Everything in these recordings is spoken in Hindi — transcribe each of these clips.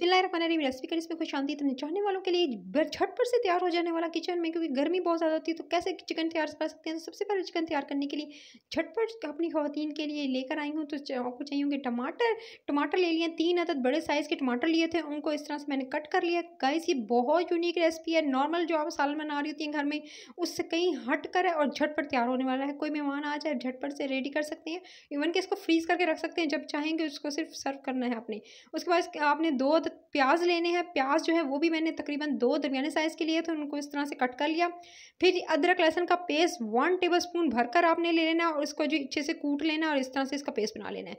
रेसिपी कर इसमें खुश है तुमने चाहने वालों के लिए झटपट से तैयार हो जाने वाला किचन में क्योंकि गर्मी बहुत ज़्यादा होती है तो कैसे चिकन तैयार कर सकते हैं तो सबसे पहले चिकन तैयार करने के लिए झटपट अपनी खातन के लिए लेकर आई हूँ तो आपको चाहिए होंगे टमाटर टमाटर ले लिए तीन अदद बड़े साइज़ के टमाटर लिए थे उनको इस तरह से मैंने कट कर लिया गाइस ये बहुत यूनिक रेसिपी है नॉर्मल जो आप सालन बना रही होती हैं घर में उससे कहीं हट कर है और झटपट तैयार होने वाला है कोई मेहमान आ जाए झटपट से रेडी कर सकते हैं इवन कि इसको फ्रीज़ करके रख सकते हैं जब चाहेंगे उसको सिर्फ सर्व करना है आपने उसके बाद आपने दो बहुत प्याज लेने हैं प्याज जो है वो भी मैंने तकरीबन दो दरमियाने साइज़ के लिए थे उनको इस तरह से कट कर लिया फिर अदरक लहसन का पेस्ट वन टेबल स्पून भरकर आपने ले लेना और इसको जो अच्छे से कूट लेना और इस तरह से इसका पेस्ट बना लेना है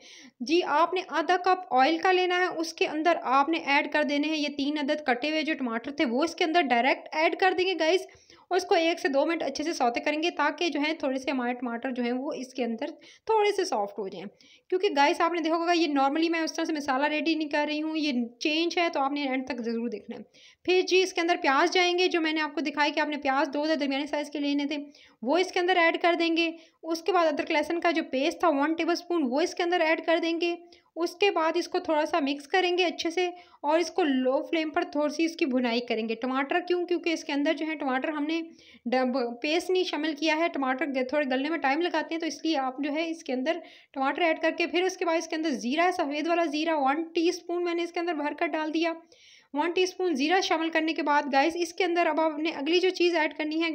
जी आपने आधा कप ऑयल का लेना है उसके अंदर आपने ऐड कर देने हैं ये तीन अदद कटे हुए जो टमाटर थे वो इसके अंदर डायरेक्ट ऐड कर देंगे गैस और इसको एक से दो मिनट अच्छे से सौते करेंगे ताकि जो है थोड़े से हमारे टमाटर जो हैं वो इसके अंदर थोड़े से सॉफ्ट हो जाएँ क्योंकि गाइस आपने देखा होगा ये नॉर्मली मैं उस तरह से मसाला रेडी नहीं कर रही हूँ ये चेंज है तो आपने एंड तक ज़रूर देखना है फिर जी इसके अंदर प्याज जाएंगे जो मैंने आपको दिखाया कि आपने प्याज दो दरमियाने साइज़ के लेने थे वो इसके अंदर ऐड कर देंगे उसके बाद अदरक लहसन का जो पेस्ट था वन टेबल स्पून वो इसके अंदर ऐड कर देंगे उसके बाद इसको थोड़ा सा मिक्स करेंगे अच्छे से और इसको लो फ्लेम पर थोड़ी सी इसकी भुनाई करेंगे टमाटर क्यों क्योंकि इसके अंदर जो है टमाटर हमने पेस्ट नहीं शामिल किया है टमाटर थोड़े गलने में टाइम लगाते हैं तो इसलिए आप जो है इसके अंदर टमाटर ऐड करके फिर उसके बाद इसके अंदर ज़ीरा सफ़ेद वाला ज़ीरा वन टी मैंने इसके अंदर भर डाल दिया वन टीस्पून ज़ीरा शामिल करने के बाद गाइस इसके अंदर अब आपने अगली जो चीज़ ऐड करनी है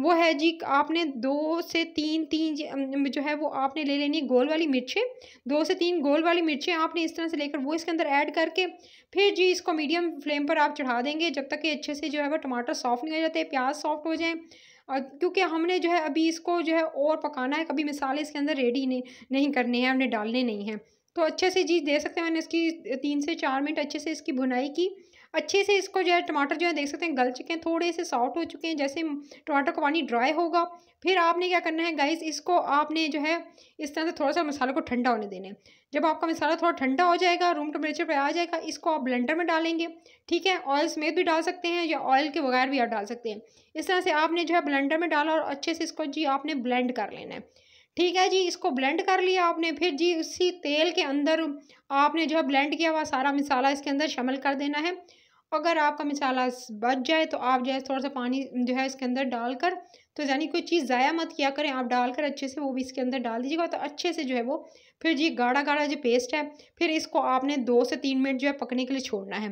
वो है जी आपने दो से तीन तीन जो है वो आपने ले लेनी गोल वाली मिर्चें दो से तीन गोल वाली मिर्चें आपने इस तरह से लेकर वो इसके अंदर ऐड करके फिर जी इसको मीडियम फ्लेम पर आप चढ़ा देंगे जब तक कि अच्छे से जो है वो टमाटर सॉफ्ट नहीं हो जाते प्याज सॉफ्ट हो जाएँ और क्योंकि हमने जो है अभी इसको जो है और पकाना है कभी मसाले इसके अंदर रेडी नहीं नहीं करने हैं हमने डालने नहीं हैं तो अच्छे से जी दे सकते हैं मैंने इसकी तीन से चार मिनट अच्छे से इसकी भुनाई की अच्छे से इसको जो है टमाटर जो है देख सकते हैं गल चुके हैं थोड़े से सॉफ्ट हो चुके हैं जैसे टमाटर का पानी ड्राई होगा फिर आपने क्या करना है गाइस इसको आपने जो है इस तरह से थोड़ा सा मसालों को ठंडा होने देना है जब आपका मसाला थोड़ा ठंडा हो जाएगा रूम टेम्परेचर पर आ जाएगा इसको आप ब्लेंडर में डालेंगे ठीक है ऑयल समेत भी डाल सकते हैं या ऑयल के बगैर भी आप डाल सकते हैं इस तरह से आपने जो है ब्लेंडर में डाला और अच्छे से इसको जी आपने ब्लेंड कर लेना है ठीक है जी इसको ब्लेंड कर लिया आपने फिर जी उसी तेल के अंदर आपने जो है ब्लेंड किया हुआ सारा मसाला इसके अंदर शामिल कर देना है अगर आपका मसाला बच जाए तो आप जो है थोड़ा सा पानी जो है इसके अंदर डालकर तो यानी कोई चीज़ ज़ाया मत किया करें आप डालकर अच्छे से वो भी इसके अंदर डाल दीजिएगा तो अच्छे से जो है वो फिर जी गाढ़ा गाढ़ा जो पेस्ट है फिर इसको आपने दो से तीन मिनट जो है पकने के लिए छोड़ना है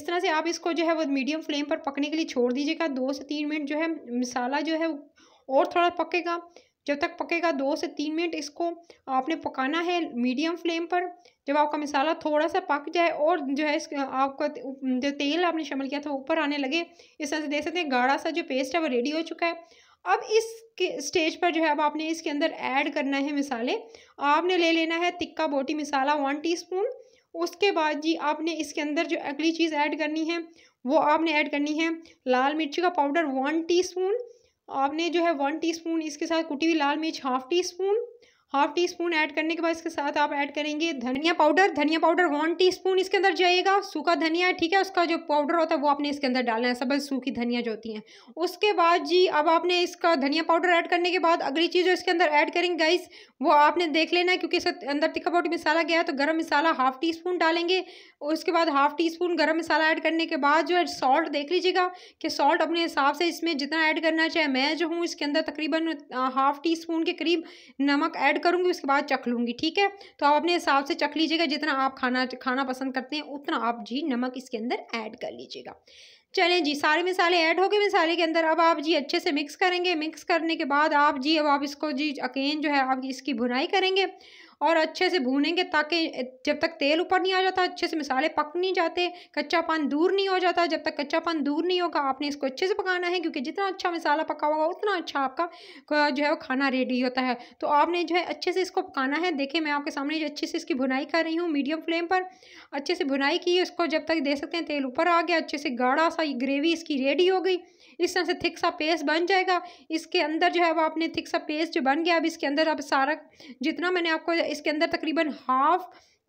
इस तरह से आप इसको जो है वो मीडियम फ्लेम पर पकने के लिए छोड़ दीजिएगा दो से तीन मिनट जो है मसाला जो है और थोड़ा पकेगा जब तक पकेगा दो से तीन मिनट इसको आपने पकाना है मीडियम फ्लेम पर जब आपका मसाला थोड़ा सा पक जाए और जो है आपका जो तेल आपने शामिल किया था ऊपर आने लगे इस तरह से देख सकते हैं गाढ़ा सा जो पेस्ट है वो रेडी हो चुका है अब इस स्टेज पर जो है अब आपने इसके अंदर ऐड करना है मिसाले आपने ले लेना है तिक्का बोटी मिसाला वन टी उसके बाद जी आपने इसके अंदर जो अगली चीज़ ऐड करनी है वो आपने ऐड करनी है लाल मिर्ची का पाउडर वन टीस्पून आपने जो है वन टीस्पून इसके साथ कुटी हुई लाल मिर्च half teaspoon half teaspoon add करने के बाद इसके साथ आप ऐड करेंगे धनिया पाउडर धनिया पाउडर वन टी स्पून इसके अंदर जाएगा सूखा धनिया है ठीक है उसका जो पाउडर होता है वो आपने इसके अंदर डालना है सब सूखी धनिया जो होती हैं उसके बाद जी अब आपने इसका धनिया पाउडर ऐड करने के बाद अगली चीज़ जो इसके अंदर ऐड करेंगे गाइस वो आपने देख लेना है क्योंकि इसके अंदर तिखा पाउडर मसाला गया है तो गर्म मसाला हाफ टी स्पून डालेंगे उसके बाद हाफ टी स्पून गर्म मसाला ऐड करने के बाद जो है सॉल्ट देख लीजिएगा कि सॉल्ट अपने हिसाब से इसमें जितना ऐड करना चाहे मैं जो हूँ इसके अंदर तकरीबन हाफ टी स्पून के करीब नमक ऐड करूँगी उसके बाद चख लूँगी ठीक है तो आप अपने हिसाब से चख लीजिएगा जितना आप खाना खाना पसंद करते हैं उतना आप जी नमक इसके अंदर ऐड कर लीजिएगा चलें जी सारे मिसाले ऐड हो गए मिसाले के अंदर अब आप जी अच्छे से मिक्स करेंगे मिक्स करने के बाद आप जी अब आप इसको जी अकेन जो है आप इसकी भुनाई करेंगे और अच्छे से भूनेंगे ताकि जब तक तेल ऊपर नहीं आ जाता अच्छे से मसाले पक नहीं जाते कच्चा पान दूर नहीं हो जाता जब तक कच्चा पान दूर नहीं होगा आपने इसको अच्छे से पकाना है क्योंकि जितना अच्छा मसाला पका होगा उतना अच्छा आपका जो है वो खाना रेडी होता है तो आपने जो है अच्छे से इसको पकाना है देखिए मैं आपके सामने अच्छे से इसकी भुनाई कर रही हूँ मीडियम फ्लेम पर अच्छे से भुनाई की इसको जब तक दे सकते हैं तेल ऊपर आ गया अच्छे से गाढ़ा सा ग्रेवी इसकी रेडी हो गई इस तरह से थिक सा पेस्ट बन जाएगा इसके अंदर जो है वो आपने थिक सा पेस्ट जो बन गया अब इसके अंदर आप सारा जितना मैंने आपको इसके अंदर तकरीबन हाफ़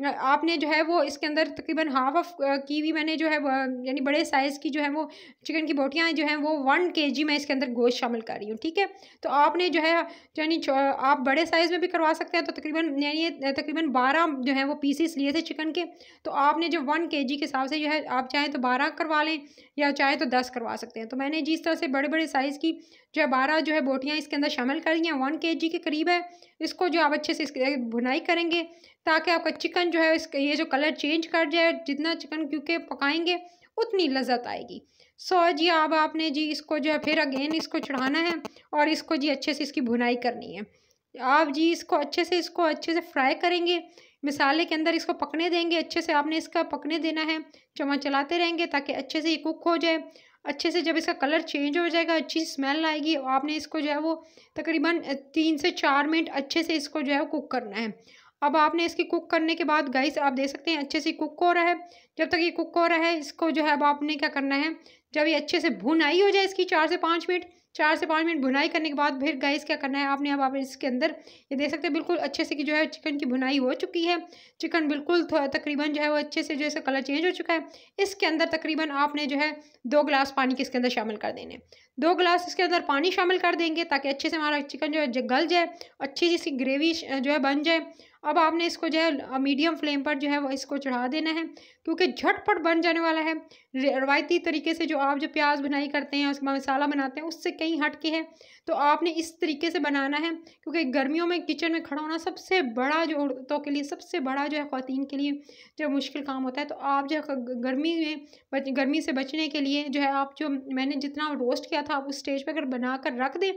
आपने जो है वो इसके अंदर तकरीबन हाफ ऑफ की भी मैंने जो है यानी बड़े साइज़ की जो है वो चिकन की बोटियाँ जो हैं वो वन के जी मैं इसके अंदर गोश्त शामिल कर रही हूँ ठीक है तो आपने जो है यानी आप बड़े साइज़ में भी करवा सकते हैं तो तकरीबन यानी तकरीबन बारह जो है वो पीसीस लिए थे चिकन के तो आपने जो वन के जी के हिसाब से जो है आप चाहें तो बारह करवा लें या चाहे तो दस करवा सकते हैं तो मैंने जिस तरह से बड़े बड़े साइज़ की जो है बारह जो है बोटियाँ इसके अंदर शामिल कर दी हैं वन के जी के करीब है इसको जो आप अच्छे से भुनाई करेंगे ताकि आपका चिकन जो है इस ये जो कलर चेंज कर जाए जितना चिकन क्योंकि पकाएंगे उतनी लजत आएगी सो so, जी अब आपने जी इसको जो है फिर अगेन इसको चढ़ाना है और इसको जी अच्छे से इसकी भुनाई करनी है आप जी इसको अच्छे से इसको अच्छे से फ्राई करेंगे मिसाले के अंदर इसको पकने देंगे अच्छे से आपने इसका पकने देना है चम्मच चलाते रहेंगे ताकि अच्छे से ये कुक हो जाए अच्छे से जब इसका कलर चेंज हो जाएगा अच्छी स्मेल आएगी आपने इसको जो है वो तकरीबन तीन से चार मिनट अच्छे से इसको जो है कुक करना है अब आपने इसकी कुक करने के बाद गाइस आप देख सकते हैं अच्छे से कुक हो रहा है जब तक ये कुक हो रहा है इसको जो है अब आपने क्या करना है जब ये अच्छे से भुनाई हो जाए इसकी चार से पाँच मिनट चार से पाँच मिनट भुनाई करने के बाद फिर गाइस क्या करना है आपने अब आप इसके अंदर ये देख सकते हैं बिल्कुल अच्छे से कि जो है चिकन की भुनाई हो चुकी है चिकन बिल्कुल तकरीबन जो है वो अच्छे से जो है कलर चेंज हो चुका है इसके अंदर तकरीबन आपने जो है दो गिलास पानी के इसके अंदर शामिल कर देने दो गिलास इसके अंदर पानी शामिल कर देंगे ताकि अच्छे से हमारा चिकन जो है गल जाए अच्छी सी इसकी ग्रेवी जो है बन जाए अब आपने इसको जो है मीडियम फ्लेम पर जो है वो इसको चढ़ा देना है क्योंकि झटपट बन जाने वाला है रवायती तरीके से जो आप जो प्याज बनाई करते हैं बाद मसाला बनाते हैं उससे कहीं हट के है तो आपने इस तरीके से बनाना है क्योंकि गर्मियों में किचन में खड़ा होना सबसे बड़ा जो औरतों के लिए सबसे बड़ा जो है ख़वान के लिए जो मुश्किल काम होता है तो आप जो गर्मी में गर्मी से बचने के लिए जो है आप जो मैंने जितना रोस्ट किया था आप उस स्टेज पर अगर बना कर रख दें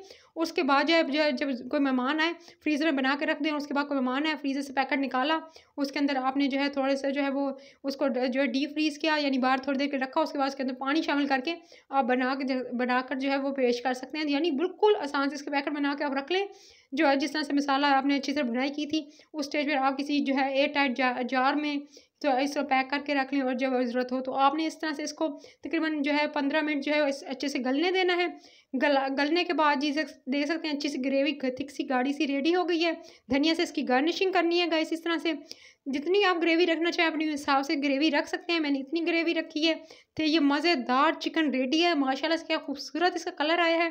उसके बाद जो है जब कोई मेहमान आए फ्रीज़र में बना कर रख दें उसके बाद कोई मेहमान आए फ्रीज़ फ्रीज़र से पैकेट निकाला उसके अंदर आपने जो है थोड़े से जो है वो उसको जो है डीप फ्रीज़ किया यानी बाहर थोड़ी देर के रखा उसके बाद उसके अंदर पानी शामिल करके आप बना के बनाकर जो है वो पेश कर सकते हैं यानी बिल्कुल आसान से इसके पैकेट बना के आप रख लें जो है जिस तरह से मसाला आपने अच्छी तरह बनाई की थी उस स्टेज पर आप किसी जो है एयर टाइट जा, जार में तो इसको पैक करके रख लें और जब ज़रूरत हो तो आपने इस तरह से इसको तकरीबन जो है पंद्रह मिनट जो है अच्छे से गलने देना है गला गलने के बाद जी देख सकते हैं अच्छी सी ग्रेवी थिक सी गाढ़ी सी रेडी हो गई है धनिया से इसकी गार्निशिंग करनी है गाइस इस तरह से जितनी आप ग्रेवी रखना चाहें अपने हिसाब से ग्रेवी रख सकते हैं मैंने इतनी ग्रेवी रखी है तो ये मज़ेदार चिकन रेडी है माशाला से क्या खूबसूरत इसका कलर आया है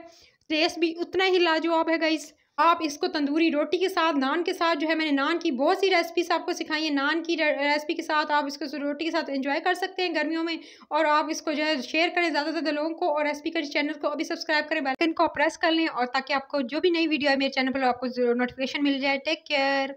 टेस्ट भी उतना ही लाजवाब है गाइस आप इसको तंदूरी रोटी के साथ नान के साथ जो है मैंने नान की बहुत सी रेसिपीज आपको सिखाई है नान की रेसिपी के साथ आप इसको रोटी के साथ एंजॉय कर सकते हैं गर्मियों में और आप इसको जो है शेयर करें ज़्यादा से ज़्यादा लोगों को और रेसिपी का चैनल को अभी सब्सक्राइब करें बेलाइकन को प्रेस कर लें और ताकि आपको जो भी नई वीडियो है मेरे चैनल पर आपको नोटिफिकेशन मिल जाए टेक केयर